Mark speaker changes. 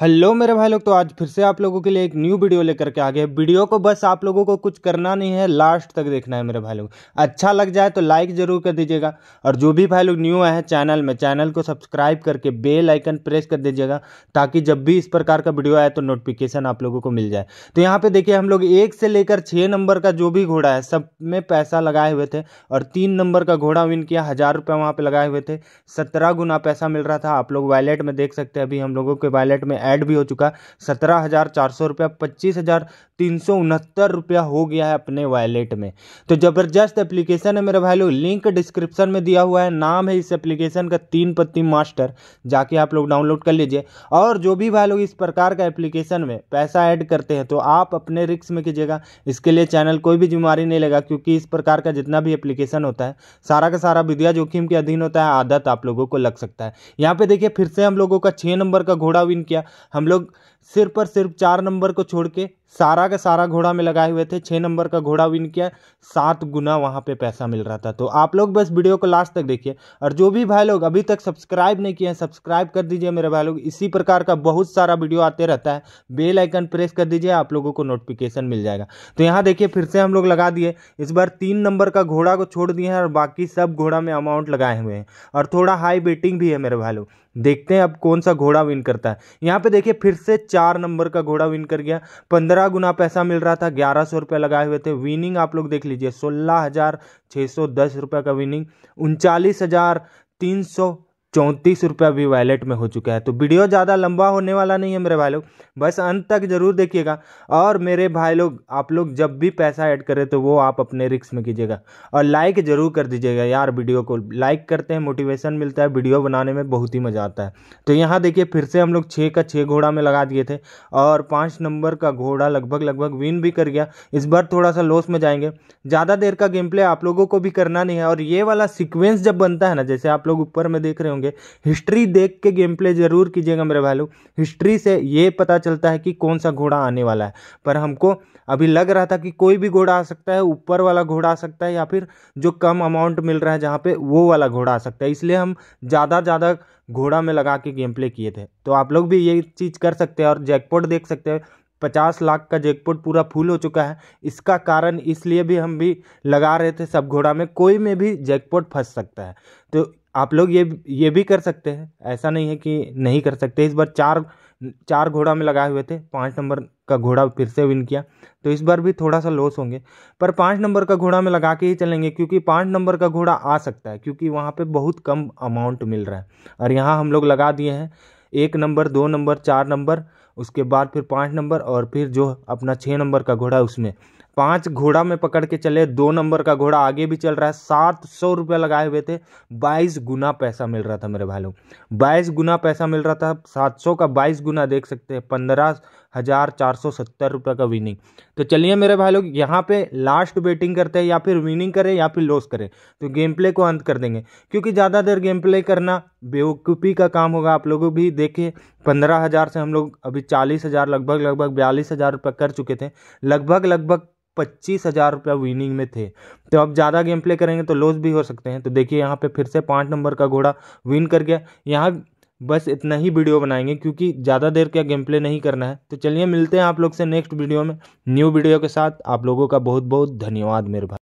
Speaker 1: hello मेरे भाई लोग तो आज फिर से आप लोगों के लिए एक न्यू वीडियो लेकर के आ गए वीडियो को बस आप लोगों को कुछ करना नहीं है लास्ट तक देखना है मेरे भाई लोग अच्छा लग जाए तो लाइक ज़रूर कर दीजिएगा और जो भी भाई लोग न्यू आए हैं चैनल में चैनल को सब्सक्राइब करके बेल आइकन प्रेस कर दीजिएगा ताकि जब भी इस प्रकार का वीडियो आए तो नोटिफिकेशन आप लोगों को मिल जाए तो यहाँ पर देखिए हम लोग एक से लेकर छः नंबर का जो भी घोड़ा है सब में पैसा लगाए हुए थे और तीन नंबर का घोड़ा विन किया हज़ार रुपये वहाँ पर लगाए हुए थे सत्रह गुना पैसा मिल रहा था आप लोग वैलेट में देख सकते हैं अभी हम लोगों के वैलेट में ऐड भी हो चुका है सत्रह हज़ार चार सौ रुपया पच्चीस हज़ार तीन सौ उनहत्तर रुपया हो गया है अपने वैलेट में तो ज़बरदस्त एप्लीकेशन है मेरे भाई लोग लिंक डिस्क्रिप्शन में दिया हुआ है नाम है इस एप्लीकेशन का तीन पत्ती मास्टर जाके आप लोग डाउनलोड कर लीजिए और जो भी भाई लोग इस प्रकार का एप्लीकेशन में पैसा ऐड करते हैं तो आप अपने रिक्स में कीजिएगा इसके लिए चैनल कोई भी जिम्मेवारी नहीं लेगा क्योंकि इस प्रकार का जितना भी एप्लीकेशन होता है सारा का सारा विद्या जोखिम के अधीन होता है आदत आप लोगों को लग सकता है यहाँ पे देखिए फिर से हम लोगों का छः नंबर का घोड़ा विन किया हम लोग सिर पर सिर्फ चार नंबर को छोड़ के सारा का सारा घोड़ा में लगाए हुए थे छः नंबर का घोड़ा विन किया सात गुना वहाँ पे पैसा मिल रहा था तो आप लोग बस वीडियो को लास्ट तक देखिए और जो भी भाई लोग अभी तक सब्सक्राइब नहीं किए हैं सब्सक्राइब कर दीजिए मेरे भाई लोग इसी प्रकार का बहुत सारा वीडियो आते रहता है बेल आइकन प्रेस कर दीजिए आप लोगों को नोटिफिकेशन मिल जाएगा तो यहाँ देखिए फिर से हम लोग लगा दिए इस बार तीन नंबर का घोड़ा को छोड़ दिए हैं और बाकी सब घोड़ा में अमाउंट लगाए हुए हैं और थोड़ा हाई बेटिंग भी है मेरे भाई लोग देखते हैं अब कौन सा घोड़ा विन करता है यहाँ पे देखिए फिर से चार नंबर का घोड़ा विन कर गया पंद्रह गुना पैसा मिल रहा था ग्यारह सौ रुपये लगाए हुए थे विनिंग आप लोग देख लीजिए सोलह हज़ार छः सौ दस रुपये का विनिंग उनचालीस हज़ार तीन सौ चौंतीस रुपया भी वैलेट में हो चुका है तो वीडियो ज़्यादा लंबा होने वाला नहीं है मेरे भाई लोग बस अंत तक ज़रूर देखिएगा और मेरे भाई लोग आप लोग जब भी पैसा ऐड करें तो वो आप अपने रिक्स में कीजिएगा और लाइक ज़रूर कर दीजिएगा यार वीडियो को लाइक करते हैं मोटिवेशन मिलता है वीडियो बनाने में बहुत ही मज़ा आता है तो यहाँ देखिए फिर से हम लोग छः का छः घोड़ा में लगा दिए थे और पाँच नंबर का घोड़ा लगभग लगभग विन भी कर गया इस बार थोड़ा सा लॉस में जाएंगे ज़्यादा देर का गेम प्ले आप लोगों को भी करना नहीं है और ये वाला सिक्वेंस जब बनता है ना जैसे आप लोग ऊपर में देख रहे होंगे होंगे हिस्ट्री देख के गेम प्ले ज़रूर कीजिएगा मेरे भाई लोग हिस्ट्री से ये पता चलता है कि कौन सा घोड़ा आने वाला है पर हमको अभी लग रहा था कि कोई भी घोड़ा आ सकता है ऊपर वाला घोड़ा आ सकता है या फिर जो कम अमाउंट मिल रहा है जहाँ पे वो वाला घोड़ा आ सकता है इसलिए हम ज़्यादा ज़्यादा घोड़ा में लगा के गेम प्ले किए थे तो आप लोग भी ये चीज़ कर सकते हैं और जैकपोट देख सकते हैं पचास लाख का जैकपॉट पूरा फुल हो चुका है इसका कारण इसलिए भी हम भी लगा रहे थे सब घोड़ा में कोई में भी जैकपॉट फंस सकता है तो आप लोग ये ये भी कर सकते हैं ऐसा नहीं है कि नहीं कर सकते इस बार चार चार घोड़ा में लगाए हुए थे पाँच नंबर का घोड़ा फिर से विन किया तो इस बार भी थोड़ा सा लॉस होंगे पर पाँच नंबर का घोड़ा में लगा के ही चलेंगे क्योंकि पाँच नंबर का घोड़ा आ सकता है क्योंकि वहाँ पे बहुत कम अमाउंट मिल रहा है और यहाँ हम लोग लगा दिए हैं एक नंबर दो नंबर चार नंबर उसके बाद फिर पाँच नंबर और फिर जो अपना छः नंबर का घोड़ा उसमें पाँच घोड़ा में पकड़ के चले दो नंबर का घोड़ा आगे भी चल रहा है सात सौ रुपये लगाए हुए थे बाईस गुना पैसा मिल रहा था मेरे भाई लोग बाईस गुना पैसा मिल रहा था सात सौ का बाईस गुना देख सकते हैं पंद्रह हज़ार चार सौ सत्तर रुपये का विनिंग तो चलिए मेरे भाई लोग यहाँ पे लास्ट बेटिंग करते हैं या फिर विनिंग करें या फिर लॉस करें तो गेम प्ले को अंत कर देंगे क्योंकि ज़्यादा देर गेम प्ले करना बेवकूफ़ी का काम होगा आप लोगों भी देखिए पंद्रह हज़ार से हम लोग अभी चालीस हज़ार लगभग लगभग बयालीस हज़ार रुपये कर चुके थे लगभग लगभग पच्चीस हज़ार रुपया विनिंग में थे तो अब ज़्यादा गेम प्ले करेंगे तो लॉस भी हो सकते हैं तो देखिए यहाँ पे फिर से पाँच नंबर का घोड़ा विन कर गया यहाँ बस इतना ही वीडियो बनाएंगे क्योंकि ज़्यादा देर का गेम प्ले नहीं करना है तो चलिए मिलते हैं आप लोग से नेक्स्ट वीडियो में न्यू वीडियो के साथ आप लोगों का बहुत बहुत धन्यवाद मेरे भाई